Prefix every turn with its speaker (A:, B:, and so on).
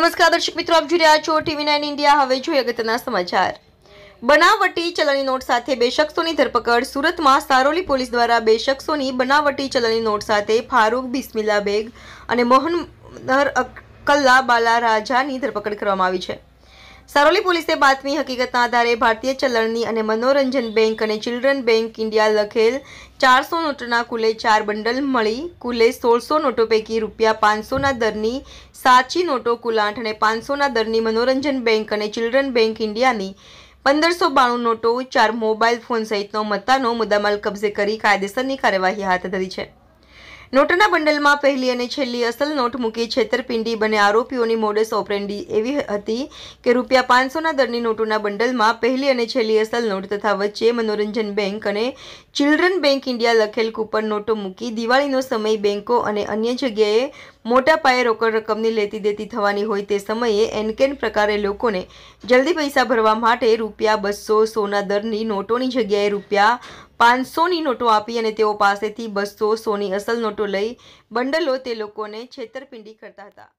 A: નમસ્કાર દર્શક મિત્રો આપ જોઈ રહ્યા છો ટીવી નાઇન ઇન્ડિયા હવે જોઈએ અગત્યના સમાચાર બનાવટી ચલણી નોટ સાથે બે શખ્સોની ધરપકડ સુરતમાં સારોલી પોલીસ દ્વારા બે શખ્સોની બનાવટી ચલણી નોટ સાથે ફારૂક બિસ્મિલ્લા બેગ અને મોહન અક્કલ્લા બાલા રાજાની ધરપકડ કરવામાં આવી છે સારોલી પોલીસે બાતમી હકીકતના આધારે ભારતીય ચલણની અને મનોરંજન બેંક અને ચિલ્ડ્રન બેંક ઇન્ડિયા લખેલ ચારસો નોટના કુલે ચાર બંડલ મળી કુલે સોળસો નોટો પૈકી રૂપિયા પાંચસોના દરની સાચી નોટો કુલ આઠ અને પાંચસોના દરની મનોરંજન બેંક અને ચિલ્ડ્રન બેંક ઇન્ડિયાની પંદરસો બાણું નોટો ચાર મોબાઈલ ફોન સહિતનો મત્તાનો મુદ્દામાલ કબજે કરી કાયદેસરની કાર્યવાહી હાથ ધરી છે નોટના બંડલમાં પહેલી અને છેલ્લી અસલ નોટ મૂકી છેતરપિંડી બને આરોપીઓની મોડેસ ઓપરેન્ડી એવી હતી કે રૂપિયા પાંચસોના દરની નોટોના બંડલમાં પહેલી અને છેલ્લી અસલ નોટ તથા વચ્ચે મનોરંજન બેંક અને ચિલ્ડ્રન બેંક ઇન્ડિયા લખેલ કૂપન નોટો મૂકી દિવાળીનો સમય બેંકો અને અન્ય જગ્યાએ મોટા પાયે રોકડ રકમની લેતી દેતી થવાની હોય તે સમયે એનકેન પ્રકારે લોકોને જલ્દી પૈસા ભરવા માટે રૂપિયા બસો સોના દરની નોટોની જગ્યાએ રૂપિયા પાંચસોની નોટો આપી અને તેઓ પાસેથી બસો સોની અસલ નોટો લઈ બંડલો તે લોકોને છેતરપિંડી કરતા હતા